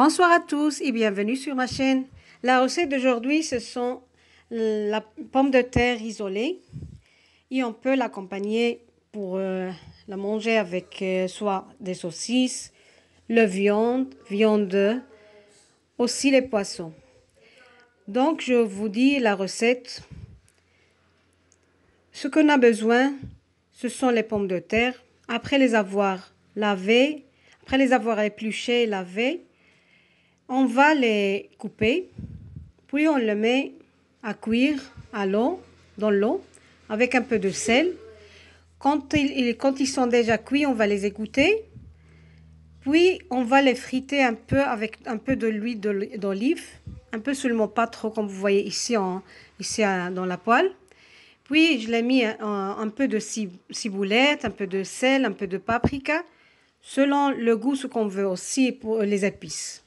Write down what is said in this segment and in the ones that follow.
Bonsoir à tous et bienvenue sur ma chaîne. La recette d'aujourd'hui, ce sont la pomme de terre isolée et on peut l'accompagner pour euh, la manger avec euh, soit des saucisses, le viande, viande, aussi les poissons. Donc je vous dis la recette. Ce qu'on a besoin, ce sont les pommes de terre. Après les avoir lavées, après les avoir épluchées et lavées, on va les couper, puis on les met à cuire à l'eau, dans l'eau, avec un peu de sel. Quand ils, sont déjà cuits, on va les égoutter. Puis on va les friter un peu avec un peu de l'huile d'olive, un peu seulement pas trop comme vous voyez ici, dans la poêle. Puis je l'ai mis un, peu de ciboulette, un peu de sel, un peu de paprika, selon le goût ce qu'on veut aussi pour les épices.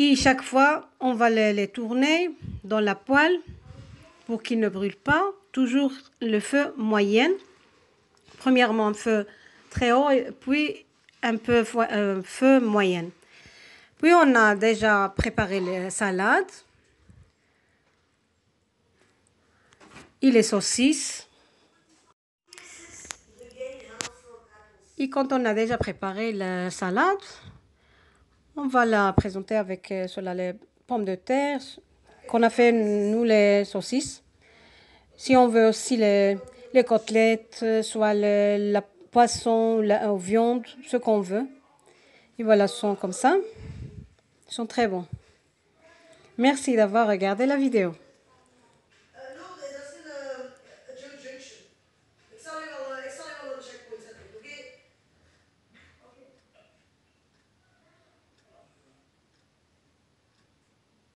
Et chaque fois, on va les, tourner dans la poêle pour qu'ils ne brûlent pas. Toujours le feu moyen. Premièrement, feu très haut, puis un peu euh, feu moyen. Puis on a déjà préparé les salades et les saucisses. Et quand on a déjà préparé la salade, on va la présenter avec cela euh, les pommes de terre qu'on a fait nous les saucisses. Si on veut aussi les, les côtelettes, euh, soit le la poisson, la, euh, viande, ce qu'on veut. Et voilà, ils sont comme ça. Ils sont très bons. Merci d'avoir regardé la vidéo.